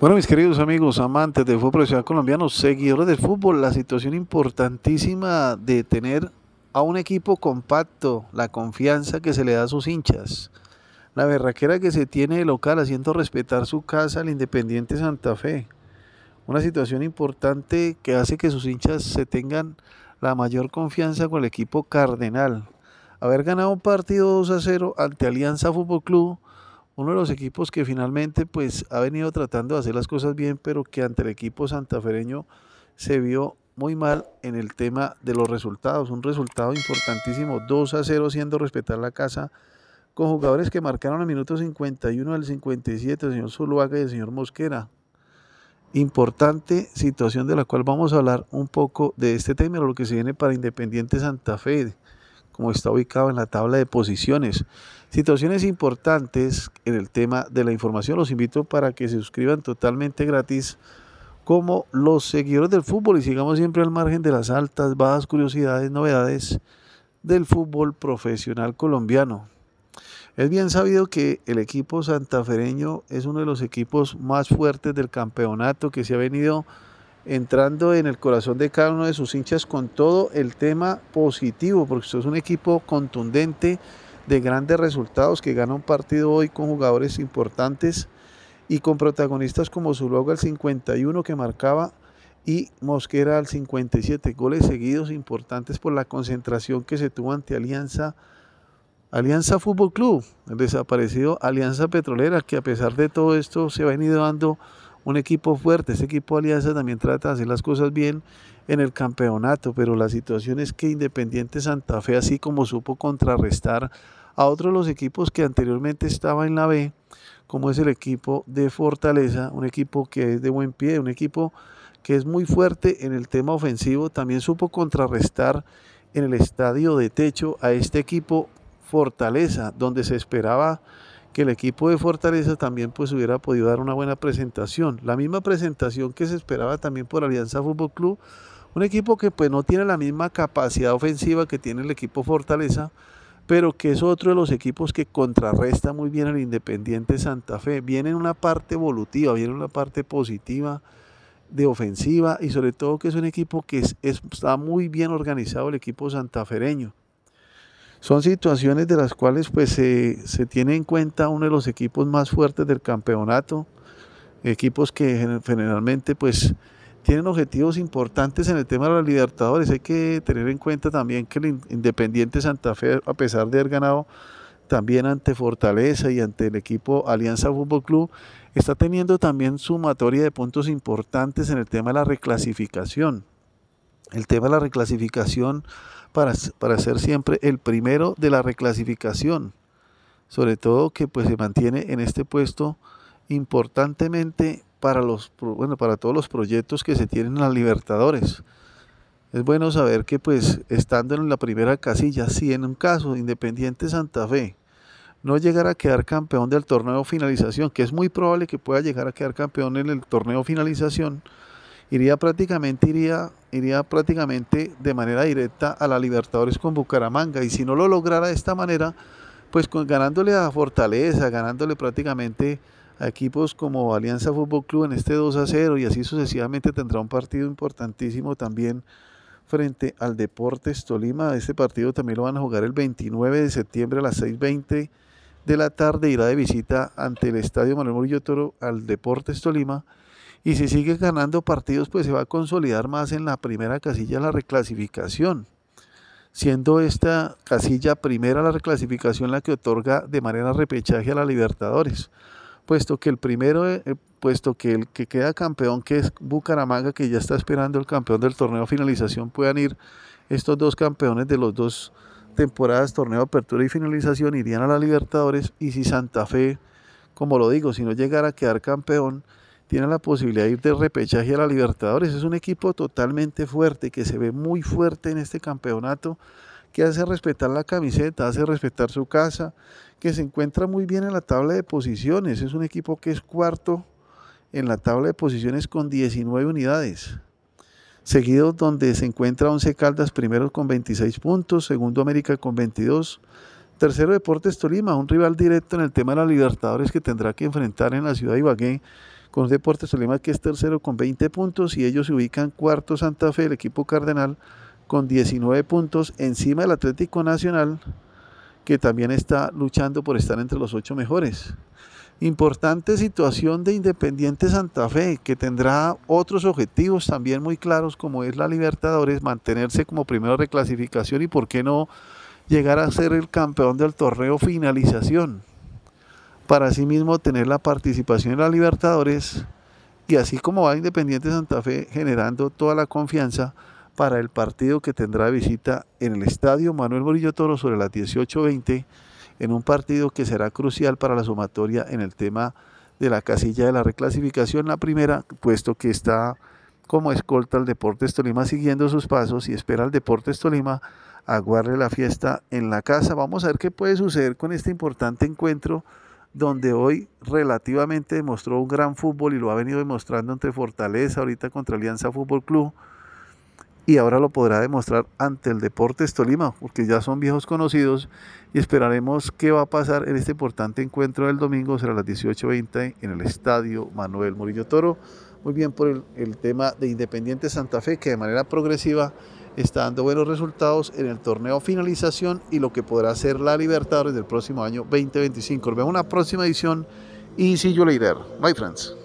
Bueno, mis queridos amigos, amantes del fútbol profesional colombiano, seguidores del fútbol, la situación importantísima de tener a un equipo compacto, la confianza que se le da a sus hinchas, la berraquera que se tiene de local haciendo respetar su casa al Independiente Santa Fe. Una situación importante que hace que sus hinchas se tengan la mayor confianza con el equipo cardenal. Haber ganado un partido 2 a 0 ante Alianza Fútbol Club uno de los equipos que finalmente pues ha venido tratando de hacer las cosas bien, pero que ante el equipo santafereño se vio muy mal en el tema de los resultados. Un resultado importantísimo, 2 a 0 siendo respetar la casa, con jugadores que marcaron al minuto 51 del 57, el señor Zuluaga y el señor Mosquera. Importante situación de la cual vamos a hablar un poco de este tema, lo que se viene para Independiente Santa Fe como está ubicado en la tabla de posiciones. Situaciones importantes en el tema de la información. Los invito para que se suscriban totalmente gratis como los seguidores del fútbol y sigamos siempre al margen de las altas, bajas, curiosidades, novedades del fútbol profesional colombiano. Es bien sabido que el equipo santafereño es uno de los equipos más fuertes del campeonato que se ha venido entrando en el corazón de cada uno de sus hinchas con todo el tema positivo, porque esto es un equipo contundente de grandes resultados que gana un partido hoy con jugadores importantes y con protagonistas como Zuluaga al 51 que marcaba y Mosquera al 57, goles seguidos importantes por la concentración que se tuvo ante Alianza Alianza Fútbol Club, el desaparecido Alianza Petrolera, que a pesar de todo esto se ha venido dando un equipo fuerte. Este equipo de Alianza también trata de hacer las cosas bien en el campeonato, pero la situación es que Independiente Santa Fe, así como supo contrarrestar a otros los equipos que anteriormente estaba en la B, como es el equipo de Fortaleza, un equipo que es de buen pie, un equipo que es muy fuerte en el tema ofensivo, también supo contrarrestar en el estadio de techo a este equipo Fortaleza, donde se esperaba que el equipo de Fortaleza también pues hubiera podido dar una buena presentación. La misma presentación que se esperaba también por Alianza Fútbol Club, un equipo que pues no tiene la misma capacidad ofensiva que tiene el equipo Fortaleza, pero que es otro de los equipos que contrarresta muy bien al Independiente Santa Fe. Viene en una parte evolutiva, viene en una parte positiva de ofensiva y sobre todo que es un equipo que está muy bien organizado el equipo santafereño. Son situaciones de las cuales pues se, se tiene en cuenta uno de los equipos más fuertes del campeonato, equipos que generalmente pues tienen objetivos importantes en el tema de los Libertadores. Hay que tener en cuenta también que el Independiente Santa Fe, a pesar de haber ganado también ante Fortaleza y ante el equipo Alianza Fútbol Club, está teniendo también sumatoria de puntos importantes en el tema de la reclasificación. El tema de la reclasificación para, ser siempre el primero de la reclasificación. Sobre todo que pues se mantiene en este puesto importantemente para los bueno, para todos los proyectos que se tienen en las Libertadores. Es bueno saber que pues estando en la primera casilla, si en un caso Independiente Santa Fe no llegara a quedar campeón del torneo finalización, que es muy probable que pueda llegar a quedar campeón en el torneo finalización, iría prácticamente, iría, iría prácticamente de manera directa a la Libertadores con Bucaramanga. Y si no lo lograra de esta manera, pues ganándole a Fortaleza, ganándole prácticamente a equipos como Alianza Fútbol Club en este 2 a 0 y así sucesivamente tendrá un partido importantísimo también frente al Deportes Tolima. Este partido también lo van a jugar el 29 de septiembre a las 6.20 de la tarde. Irá de visita ante el Estadio Manuel Murillo Toro al Deportes Tolima. Y si sigue ganando partidos, pues se va a consolidar más en la primera casilla la reclasificación, siendo esta casilla primera la reclasificación la que otorga de manera repechaje a la Libertadores, puesto que el primero, eh, eh, puesto que el que queda campeón, que es Bucaramanga, que ya está esperando el campeón del torneo finalización, puedan ir estos dos campeones de los dos temporadas, torneo apertura y finalización, irían a la Libertadores y si Santa Fe, como lo digo, si no llegara a quedar campeón, tiene la posibilidad de ir de repechaje a la Libertadores. Es un equipo totalmente fuerte, que se ve muy fuerte en este campeonato, que hace respetar la camiseta, hace respetar su casa, que se encuentra muy bien en la tabla de posiciones. Es un equipo que es cuarto en la tabla de posiciones con 19 unidades. Seguido donde se encuentra Once Caldas, primero con 26 puntos, segundo América con 22, tercero Deportes Tolima, un rival directo en el tema de la Libertadores que tendrá que enfrentar en la ciudad de Ibagué con Deportes Tolima, que es tercero con 20 puntos, y ellos se ubican cuarto Santa Fe, el equipo Cardenal, con 19 puntos, encima del Atlético Nacional, que también está luchando por estar entre los ocho mejores. Importante situación de Independiente Santa Fe, que tendrá otros objetivos también muy claros, como es la Libertadores, mantenerse como primero reclasificación y por qué no llegar a ser el campeón del torneo finalización para sí mismo tener la participación en la Libertadores y así como va Independiente Santa Fe generando toda la confianza para el partido que tendrá visita en el estadio Manuel Murillo Toro sobre las 18:20 en un partido que será crucial para la sumatoria en el tema de la casilla de la reclasificación, la primera, puesto que está como escolta al Deportes Tolima siguiendo sus pasos y espera al Deportes Tolima aguarde la fiesta en la casa. Vamos a ver qué puede suceder con este importante encuentro donde hoy relativamente demostró un gran fútbol y lo ha venido demostrando ante Fortaleza, ahorita contra Alianza Fútbol Club, y ahora lo podrá demostrar ante el Deportes Tolima, porque ya son viejos conocidos y esperaremos qué va a pasar en este importante encuentro del domingo, será a las 18.20 en el Estadio Manuel Murillo Toro. Muy bien por el tema de Independiente Santa Fe, que de manera progresiva está dando buenos resultados en el torneo finalización y lo que podrá ser la Libertadores del próximo año 2025. Nos vemos en una próxima edición y si yo later. Bye friends.